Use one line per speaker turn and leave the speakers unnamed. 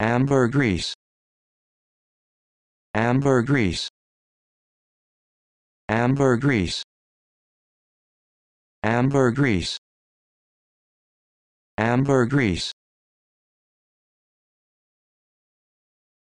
ambergris ambergris ambergris ambergris ambergris